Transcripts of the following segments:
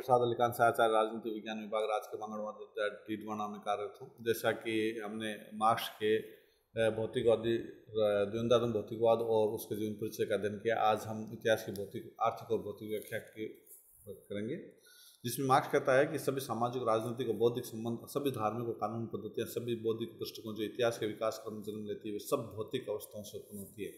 प्रसाद अलीकांत आचार्य राजनीति विज्ञान विभाग राजकीय के टीडवाना में कार्यरत हूँ जैसा कि हमने मार्क्स के भौतिकवादी द्वंदात्म भौतिकवाद और उसके जीवन परिचय का अध्ययन किया आज हम इतिहास की भौतिक आर्थिक और भौतिक व्याख्या की करेंगे जिसमें मार्क्स कहता है कि सभी सामाजिक राजनीतिक और बौद्धिक संबंध सभी धार्मिक और कानून पद्धतियाँ सभी बौद्धिक दृष्टिकोण जो इतिहास के विकास क्रम जन्म लेती है वे सब भौतिक अवस्थाओं से उत्पन्न होती है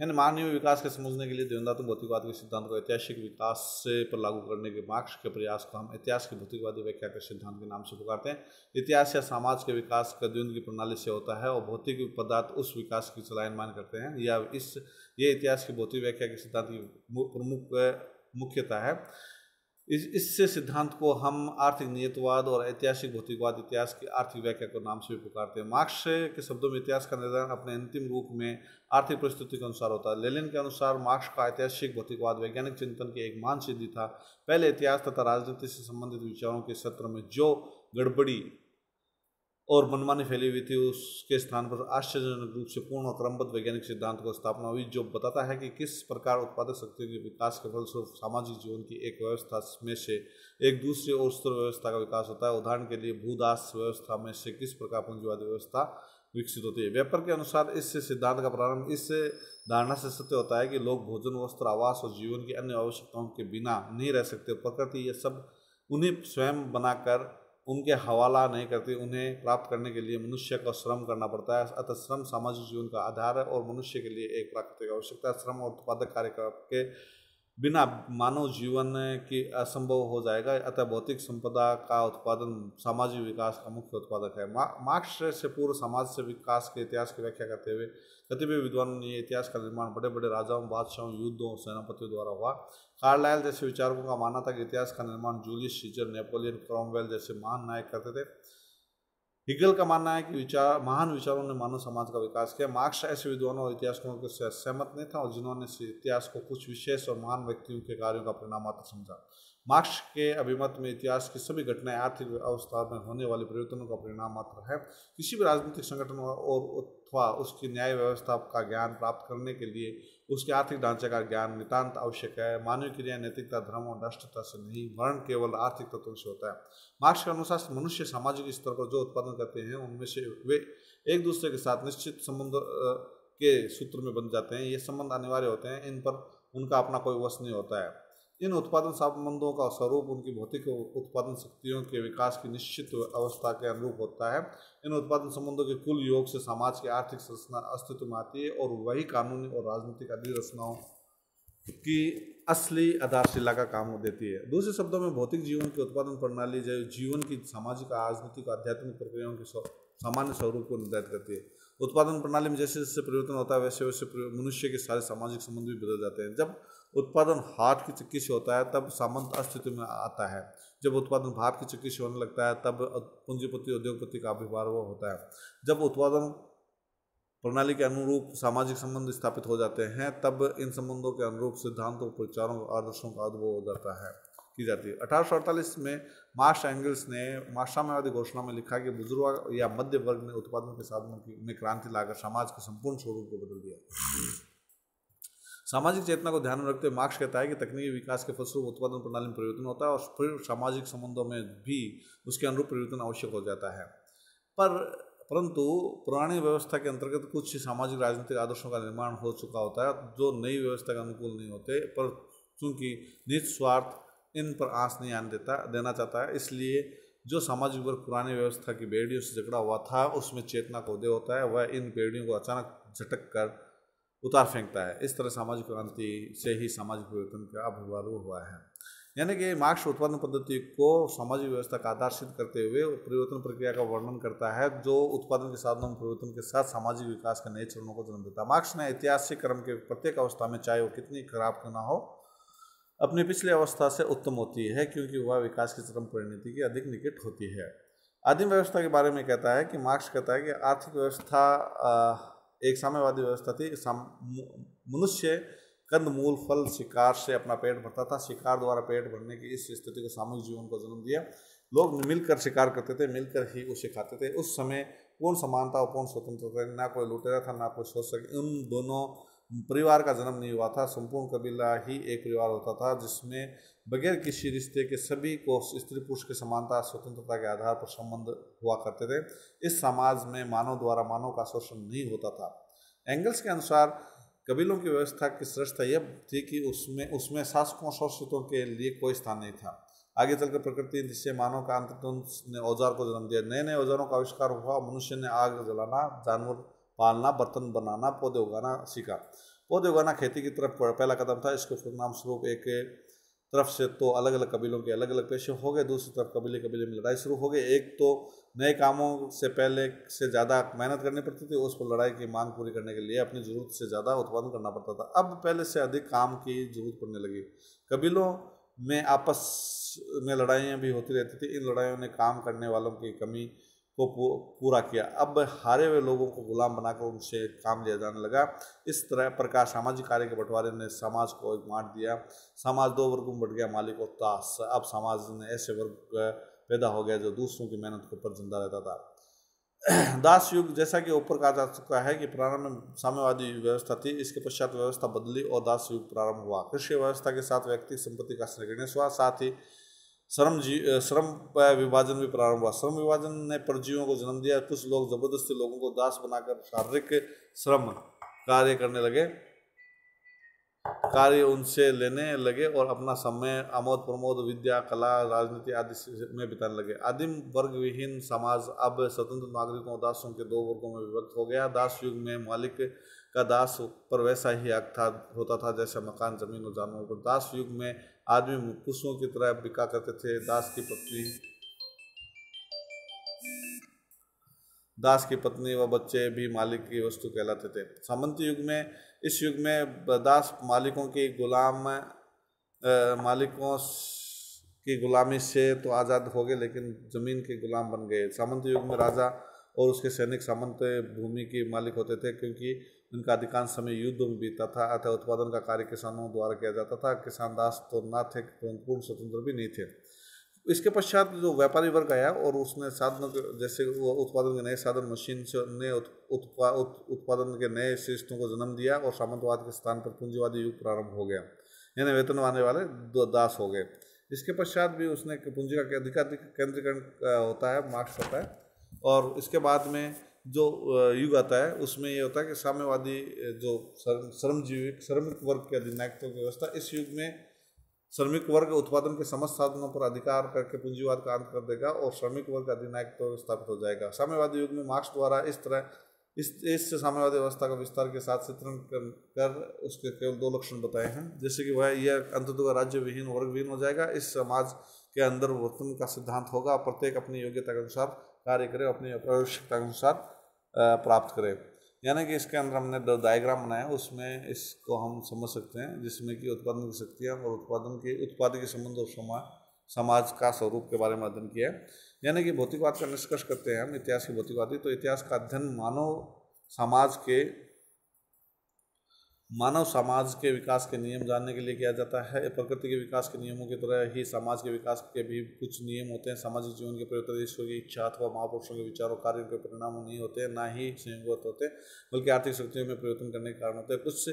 यानी मानवीय विकास के समझने के लिए देवदातु भौतिकवाद के सिद्धांत को ऐतिहासिक विकास से पर लागू करने के मार्क्स के प्रयास को हम इतिहास के भौतिकवादी व्याख्या के सिद्धांत के नाम से पुकारते हैं इतिहास या समाज के विकास का द्वंद की प्रणाली से होता है और भौतिक पदार्थ उस विकास की मान करते हैं या इस ये इतिहास की भौतिक व्याख्या के सिद्धांत की प्रमुख मुख्यता है इस इससे सिद्धांत को हम आर्थिक नियतवाद और ऐतिहासिक भौतिकवाद इतिहास की आर्थिक व्याख्या को नाम से भी पुकारते हैं मार्क्स के शब्दों में इतिहास का निर्धारण अपने अंतिम रूप में आर्थिक परिस्थिति के अनुसार होता है लेलिन के अनुसार मार्क्स का ऐतिहासिक भौतिकवाद वैज्ञानिक चिंतन की एक मान सिद्धि था पहले इतिहास तथा राजनीति से संबंधित विचारों के सत्र में जो गड़बड़ी और मनमानी फैली हुई थी उसके स्थान पर आश्चर्यजनक रूप से पूर्ण और क्रमबद्ध वैज्ञानिक सिद्धांत को स्थापना हुई जो बताता है कि किस प्रकार उत्पादक शक्तियों के विकास के फलस्वरूप सामाजिक जीवन की एक व्यवस्था में से एक दूसरे और स्तर व्यवस्था का विकास होता है उदाहरण के लिए भूदास व्यवस्था में से किस प्रकार पूंजीवादी व्यवस्था विकसित होती है व्यापार के अनुसार इस सिद्धांत का प्रारंभ इस धारणा से सत्य होता है कि लोग भोजन वस्त्र आवास और जीवन की अन्य आवश्यकताओं के बिना नहीं रह सकते प्रकृति ये सब उन्हें स्वयं बनाकर उनके हवाला नहीं करती उन्हें प्राप्त करने के लिए मनुष्य का श्रम करना पड़ता है अतः श्रम सामाजिक जीवन का आधार है और मनुष्य के लिए एक प्राकृतिक आवश्यकता है श्रम और उत्पादक कार्यक्रम के बिना मानव जीवन के असंभव हो जाएगा अतः भौतिक संपदा का उत्पादन सामाजिक विकास का मुख्य उत्पादक है मा, मार्क्स से पूर्व समाज से विकास के इतिहास की व्याख्या करते हुए कतिपय विद्वानों ने इतिहास का निर्माण बड़े बड़े राजाओं बादशाहों युद्धों सेनापतियों द्वारा हुआ कार्लायल जैसे विचारकों का मानना था कि इतिहास का निर्माण जूलियस सीजर नेपोलियन क्रॉमवेल जैसे महान नायक करते थे हिगल का मानना है कि विचार महान विचारों ने मानव समाज का विकास किया मार्क्स ऐसे विद्वानों और इतिहासकारों के सहमत नहीं था और जिन्होंने इतिहास को कुछ विशेष और महान व्यक्तियों के कार्यों का परिणाम मात्र समझा मार्क्स के अभिमत में इतिहास की सभी घटनाएं आर्थिक अवस्था में होने वाले परिवर्तनों का परिणाम मात्र है किसी भी राजनीतिक संगठन और अथवा उसकी न्याय व्यवस्था का ज्ञान प्राप्त करने के लिए उसके आर्थिक ढांचे का ज्ञान नितांत आवश्यक है मानवीय क्रिया नैतिकता धर्म और राष्ट्रता से नहीं वर्ण केवल आर्थिक तत्वों से होता है मार्क्स के अनुसार मनुष्य सामाजिक स्तर पर जो उत्पादन करते हैं उनमें से वे एक दूसरे के साथ निश्चित संबंध के सूत्र में बन जाते हैं ये संबंध अनिवार्य होते हैं इन पर उनका अपना कोई वश नहीं होता है इन उत्पादन संबंधों का स्वरूप उनकी भौतिक उत्पादन शक्तियों के विकास की निश्चित अवस्था के अनुरूप होता है इन उत्पादन संबंधों के कुल योग से समाज की आर्थिक संरचना अस्तित्व में आती है और वही कानूनी और राजनीतिक अधिरचनाओं की असली आधारशिला का काम देती है दूसरे शब्दों में भौतिक जीवन की उत्पादन प्रणाली जो जीवन की सामाजिक राजनीतिक आध्यात्मिक प्रक्रियाओं के सामान्य स्वरूप को निर्धारित करती है उत्पादन प्रणाली में जैसे जैसे परिवर्तन होता है वैसे वैसे मनुष्य के सारे सामाजिक संबंध भी बदल जाते हैं जब उत्पादन हार्ट की से होता है तब सामंत अस्तित्व में आता है जब उत्पादन भाव की से होने लगता है तब पूंजीपति उद्योगपति का आविर्भाव होता है जब उत्पादन प्रणाली के अनुरूप सामाजिक संबंध स्थापित हो जाते हैं तब इन संबंधों के अनुरूप सिद्धांतों प्रचारों आदर्शों का उद्भव हो जाता है की जाती है अठारह में मार्श एंगल्स ने मार्क्साम्यवादी घोषणा में लिखा कि बुजुर्ग या मध्य वर्ग ने उत्पादन के साधनों की में क्रांति लाकर समाज के संपूर्ण स्वरूप को बदल दिया सामाजिक चेतना को ध्यान में रखते हुए मार्क्स कहता है कि तकनीकी विकास के फलस्वरूप उत्पादन प्रणाली में परिवर्तन होता है और फिर सामाजिक संबंधों में भी उसके अनुरूप परिवर्तन आवश्यक हो जाता है पर परंतु पुरानी व्यवस्था के अंतर्गत कुछ सामाजिक राजनीतिक आदर्शों का निर्माण हो चुका होता है जो नई व्यवस्था के अनुकूल नहीं होते पर चूंकि स्वार्थ इन पर आंस नहीं आने देता देना चाहता है इसलिए जो सामाजिक वर्ग पुरानी व्यवस्था की बेड़ियों से झगड़ा हुआ था उसमें चेतना को उदय होता है वह इन बेड़ियों को अचानक झटक कर उतार फेंकता है इस तरह सामाजिक क्रांति से ही सामाजिक परिवर्तन का अभिवार हुआ है यानी कि मार्क्स उत्पादन पद्धति को सामाजिक व्यवस्था का आधार सिद्ध करते हुए परिवर्तन प्रक्रिया का वर्णन करता है जो उत्पादन के साधनों में परिवर्तन के साथ सामाजिक विकास के नए चरणों को जन्म देता है मार्क्स ने ऐतिहासिक क्रम के प्रत्येक अवस्था में चाहे वो कितनी खराब क्यों ना हो अपनी पिछली अवस्था से उत्तम होती है क्योंकि वह विकास की चरम परिणति की अधिक निकट होती है आदिम व्यवस्था के बारे में कहता है कि मार्क्स कहता है कि आर्थिक व्यवस्था एक साम्यवादी व्यवस्था थी साम, मनुष्य कंद मूल फल शिकार से अपना पेट भरता था शिकार द्वारा पेट भरने की इस स्थिति को सामूहिक जीवन को जन्म दिया लोग मिलकर शिकार करते थे मिलकर ही उसे खाते थे उस समय पूर्ण समानता और पूर्ण स्वतंत्रता ना कोई लुटेरा था ना कोई सोच सके इन दोनों परिवार का जन्म नहीं हुआ था संपूर्ण कबीला ही एक परिवार होता था जिसमें बगैर किसी रिश्ते के सभी को स्त्री पुरुष के समानता स्वतंत्रता के आधार पर संबंध हुआ करते थे इस समाज में मानव द्वारा मानव का शोषण नहीं होता था एंगल्स के अनुसार कबीलों की व्यवस्था की श्रेष्ठता यह थी कि उसमें उसमें शासकों शोषितों के लिए कोई स्थान नहीं था आगे चलकर प्रकृति जिससे मानव का अंत ने औजार को जन्म दिया नए नए औजारों का आविष्कार हुआ मनुष्य ने आग जलाना जानवर पालना बर्तन बनाना पौधे उगाना सीखा पौधे उगाना खेती की तरफ पहला कदम था इसके स्वरूप एक तरफ से तो अलग अलग कबीलों के अलग अलग पेशे हो गए दूसरी तरफ कबीले कबीले में लड़ाई शुरू हो गई एक तो नए कामों से पहले से ज़्यादा मेहनत करनी पड़ती थी उस पर लड़ाई की मांग पूरी करने के लिए अपनी ज़रूरत से ज़्यादा उत्पादन करना पड़ता था अब पहले से अधिक काम की जरूरत पड़ने लगी कबीलों में आपस में लड़ाइयाँ भी होती रहती थी इन लड़ाइयों ने काम करने वालों की कमी को पूरा किया अब हारे हुए लोगों को गुलाम बनाकर उनसे काम लिया जाने लगा इस तरह प्रकार सामाजिक कार्य के बंटवारे ने समाज को एक बांट दिया समाज दो वर्गों में बट गया मालिक और तास अब समाज ने ऐसे वर्ग पैदा हो गया जो दूसरों की मेहनत के ऊपर जिंदा रहता था दास युग जैसा कि ऊपर कहा जा चुका है कि प्रारंभ में साम्यवादी व्यवस्था थी इसके पश्चात व्यवस्था बदली और दास युग प्रारंभ हुआ कृषि व्यवस्था के साथ व्यक्ति संपत्ति का संग्रहण हुआ साथ ही श्रम जी श्रम विभाजन भी प्रारंभ हुआ श्रम विभाजन ने परजीवियों को जन्म दिया कुछ लोग जबरदस्ती लोगों को दास बनाकर शारीरिक श्रम कार्य करने लगे कार्य उनसे लेने लगे और अपना समय आमोद प्रमोद विद्या कला राजनीति आदि में बिताने लगे आदिम वर्ग विहीन समाज अब स्वतंत्र नागरिकों दासों के दो वर्गों में विभक्त हो गया दास युग में मालिक का दास पर वैसा ही हक था होता था जैसे मकान जमीन और जानवरों पर दास युग में आदमी कुशों की तरह बिका करते थे दास की पत्नी दास की पत्नी व बच्चे भी मालिक की वस्तु कहलाते थे सामंत युग में इस युग में दास मालिकों की गुलाम मालिकों की गुलामी से तो आज़ाद हो गए लेकिन ज़मीन के गुलाम बन गए सामंत युग में राजा और उसके सैनिक सामंत भूमि के मालिक होते थे क्योंकि उनका अधिकांश समय युद्ध में बीतता था अतः उत्पादन का कार्य किसानों द्वारा किया जाता था किसान दास तो ना थे तो पूर्ण स्वतंत्र भी नहीं थे इसके पश्चात जो व्यापारी वर्ग आया और उसने साधनों के जैसे उत्पादन के नए साधन मशीन से नए उत्पादन के नए श्रेष्ठों को जन्म दिया और सामंतवाद के स्थान पर पूंजीवादी युग प्रारंभ हो गया यानी वेतन आने वाले दास हो गए इसके पश्चात भी उसने पूंजी का अधिकाधिक केंद्रीकरण होता है मार्क्स होता है और इसके बाद में जो युग आता है उसमें ये होता है कि साम्यवादी जो श्रमजीवी श्रमिक वर्ग के अधिनायकत्व की व्यवस्था इस युग में श्रमिक वर्ग उत्पादन के समस्त साधनों पर अधिकार करके पूंजीवाद का अंत कर देगा और श्रमिक वर्ग अधिनायक तो स्थापित हो जाएगा साम्यवादी युग में मार्क्स द्वारा इस तरह इस इस साम्यवादी व्यवस्था का विस्तार के साथ चित्रण कर, कर उसके केवल दो लक्षण बताए हैं जैसे कि वह यह अंत राज्य विहीन वर्ग विहीन हो जाएगा इस समाज के अंदर वर्तन का सिद्धांत होगा प्रत्येक अपनी योग्यता के अनुसार कार्य करे अपनी आवश्यकता के अनुसार प्राप्त करे यानी कि इसके अंदर हमने डायग्राम बनाया उसमें इसको हम समझ सकते हैं जिसमें कि उत्पादन की शक्तियाँ और उत्पादन के उत्पाद के संबंध और समाज समाज का स्वरूप के बारे में अध्ययन किया है यानी कि भौतिकवाद का निष्कर्ष करते हैं हम इतिहास के भौतिकवादी तो इतिहास का अध्ययन मानव समाज के मानव समाज के विकास के नियम जानने के लिए किया जाता है प्रकृति के विकास के नियमों की तरह ही समाज के विकास के भी कुछ नियम होते हैं सामाजिक जीवन के परिवर्तन ईश्वर की इच्छा अथवा महापुरुषों के विचारों कार्यों के परिणाम नहीं होते हैं ना ही संयुक्त होते बल्कि आर्थिक शक्तियों में परिवर्तन करने के कारण होते हैं कुछ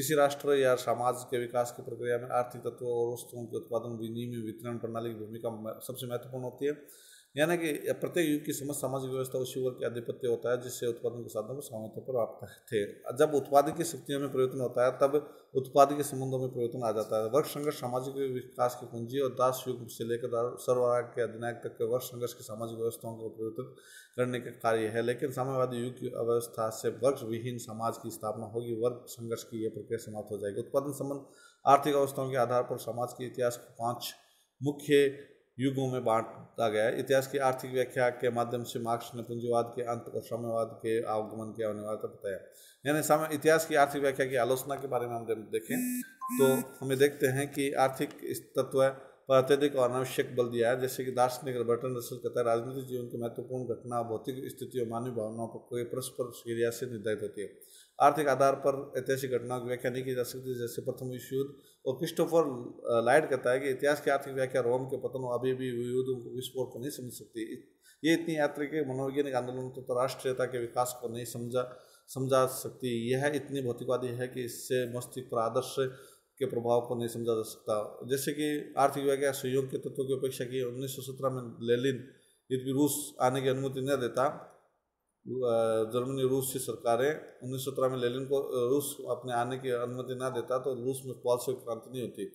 किसी राष्ट्र या समाज के विकास की प्रक्रिया में आर्थिक तत्वों और वस्तुओं के उत्पादन विनिमय वितरण प्रणाली की भूमिका सबसे महत्वपूर्ण होती है यानी कि प्रत्येक युग की समस्त सामाजिक व्यवस्था उस वर्ग के आधिपत्य होता है जिससे उत्पादन के साधन सामान्य तौर पर प्राप्त थे जब उत्पाद की शक्तियों में परिवर्तन होता है तब उत्पाद के संबंधों में परिवर्तन आ जाता है वर्ग संघर्ष सामाजिक विकास की कुंजी और दास युग से लेकर सर्वराग के अधिनायक तक के वर्ग संघर्ष की सामाजिक व्यवस्थाओं को परिवर्तन करने का कार्य है लेकिन साम्यवादी युग की अव्यवस्था से वर्ग विहीन समाज की स्थापना होगी वर्ग संघर्ष की यह प्रक्रिया समाप्त हो जाएगी उत्पादन संबंध आर्थिक अवस्थाओं के आधार पर समाज के इतिहास को पाँच मुख्य युगों में बांटता गया इतिहास की आर्थिक व्याख्या के माध्यम से मार्क्स ने पूंजीवाद के अंत और साम्यवाद के आगमन के अनिवार्यता बताया यानी इतिहास की आर्थिक व्याख्या की आलोचना के बारे में हम देखें तो हमें देखते हैं कि आर्थिक तत्व पर अत्यधिक और अनावश्यक बल दिया है जैसे कि दार्शनिक बर्टन रसल कहता है राजनीतिक जीवन की महत्वपूर्ण घटना भौतिक स्थिति और मानवीय भावनाओं पर कोई परस्पर क्रिया से निर्धारित होती है आर्थिक आधार पर ऐतिहासिक घटनाओं की व्याख्या नहीं की जा सकती जैसे प्रथम विश्व युद्ध और क्रिस्टोफर लाइट कहता है कि इतिहास की आर्थिक व्याख्या रोम के पतन अभी भी युद्ध विस्फोट को नहीं समझ सकती ये इतनी यात्री के मनोवैज्ञानिक आंदोलन तथा तो राष्ट्रीयता के विकास को नहीं समझा समझा सकती यह इतनी भौतिकवादी है कि इससे मस्तिष्क पर आदर्श के प्रभाव को नहीं समझा जा सकता जैसे कि आर्थिक व्याख्या सहयोग के तत्वों की अपेक्षा की उन्नीस में लेलिन यदि रूस आने की अनुमति न देता जर्मनी रूस की सरकारें उन्नीस में लेलिन को रूस अपने आने की अनुमति ना देता तो रूस में से क्रांति नहीं होती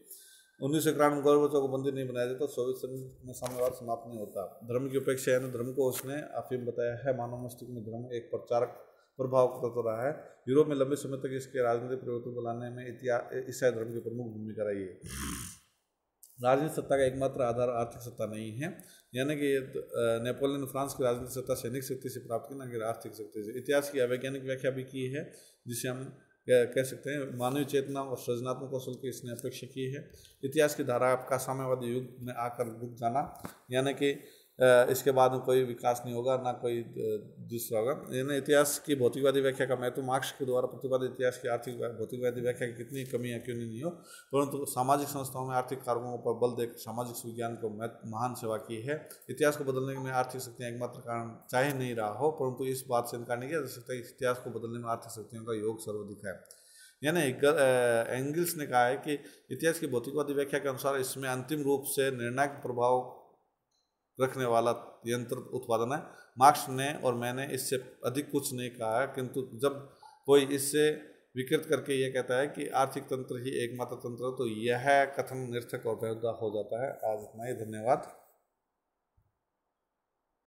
उन्नीस सौ इक्यानवे गोरबचों को बंदी नहीं बनाया जाता सोवियत संघ में साम्यवाद समाप्त नहीं होता धर्म की उपेक्षा यानी धर्म को उसने अफीम बताया है मानव मस्तिष्क में धर्म एक प्रचारक प्रभाव करता तो रहा है यूरोप में लंबे समय तक इसके राजनीतिक परिवर्तन को लाने में ईसाई धर्म की प्रमुख भूमिका रही है राजनीतिक सत्ता का एकमात्र आधार आर्थिक सत्ता नहीं है यानी कि नेपोलियन फ्रांस की राजनीतिक सत्ता सैनिक शक्ति से प्राप्त की ना कि आर्थिक शक्ति से इतिहास की अवैज्ञानिक व्याख्या भी की है जिसे हम कह सकते हैं मानवीय चेतना और सृजनात्मक कौशल की इसने अपेक्षा की है इतिहास की धारा आपका साम्यवादी युग में आकर रुक जाना यानी कि इसके बाद कोई विकास नहीं होगा ना कोई दूसरा होगा यानी इतिहास की भौतिकवादी व्याख्या का मैं तो मार्क्स के द्वारा प्रतिवादी इतिहास की आर्थिक भौतिकवादी व्याख्या की कितनी कमी है क्यों नहीं हो परंतु तो सामाजिक संस्थाओं में आर्थिक कारकों पर बल देकर सामाजिक विज्ञान को महान सेवा की है इतिहास को बदलने में आर्थिक शक्तियाँ एकमात्र कारण चाहे नहीं रहा हो परंतु इस बात से इनकार नहीं किया जा सकता इतिहास को बदलने में आर्थिक शक्तियों का योग सर्वाधिक है यानी एंगल्स ने कहा है कि इतिहास की भौतिकवादी व्याख्या के अनुसार इसमें अंतिम रूप से निर्णायक प्रभाव रखने वाला यंत्र उत्पादन है मार्क्स ने और मैंने इससे अधिक कुछ नहीं कहा है किंतु जब कोई इससे विकृत करके ये कहता है कि आर्थिक तंत्र ही एकमात्र तंत्र तो यह कथन निर्थक और बेहुदा हो जाता है आज इतना ही धन्यवाद